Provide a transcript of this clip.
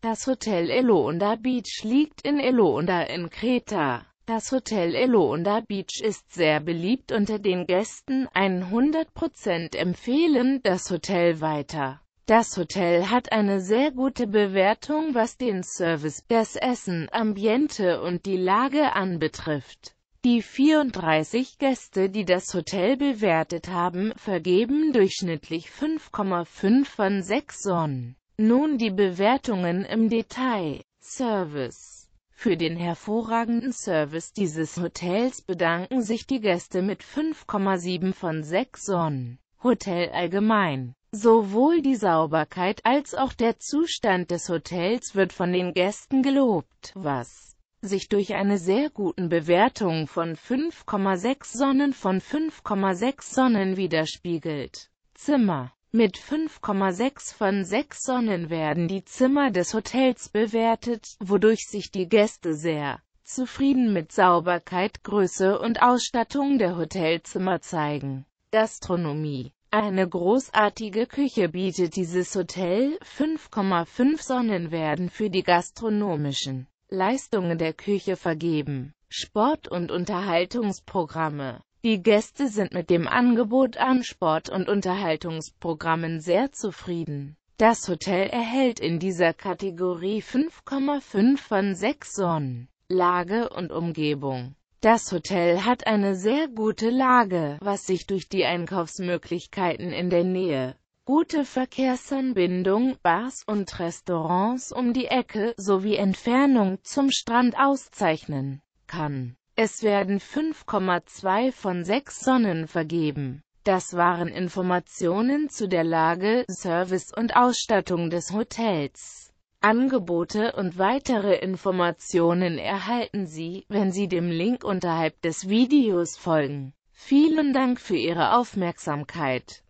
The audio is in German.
Das Hotel Eloonda Beach liegt in Eloonda in Kreta. Das Hotel Eloonda Beach ist sehr beliebt unter den Gästen, 100% empfehlen das Hotel weiter. Das Hotel hat eine sehr gute Bewertung, was den Service, das Essen, Ambiente und die Lage anbetrifft. Die 34 Gäste, die das Hotel bewertet haben, vergeben durchschnittlich 5,5 von 6 Sonnen. Nun die Bewertungen im Detail. Service Für den hervorragenden Service dieses Hotels bedanken sich die Gäste mit 5,7 von 6 Sonnen. Hotel allgemein Sowohl die Sauberkeit als auch der Zustand des Hotels wird von den Gästen gelobt, was sich durch eine sehr guten Bewertung von 5,6 Sonnen von 5,6 Sonnen widerspiegelt. Zimmer mit 5,6 von 6 Sonnen werden die Zimmer des Hotels bewertet, wodurch sich die Gäste sehr zufrieden mit Sauberkeit, Größe und Ausstattung der Hotelzimmer zeigen. Gastronomie eine großartige Küche bietet dieses Hotel, 5,5 Sonnen werden für die gastronomischen Leistungen der Küche vergeben. Sport- und Unterhaltungsprogramme die Gäste sind mit dem Angebot an Sport- und Unterhaltungsprogrammen sehr zufrieden. Das Hotel erhält in dieser Kategorie 5,5 von 6 Sonnen. Lage und Umgebung Das Hotel hat eine sehr gute Lage, was sich durch die Einkaufsmöglichkeiten in der Nähe, gute Verkehrsanbindung, Bars und Restaurants um die Ecke sowie Entfernung zum Strand auszeichnen kann. Es werden 5,2 von 6 Sonnen vergeben. Das waren Informationen zu der Lage, Service und Ausstattung des Hotels. Angebote und weitere Informationen erhalten Sie, wenn Sie dem Link unterhalb des Videos folgen. Vielen Dank für Ihre Aufmerksamkeit.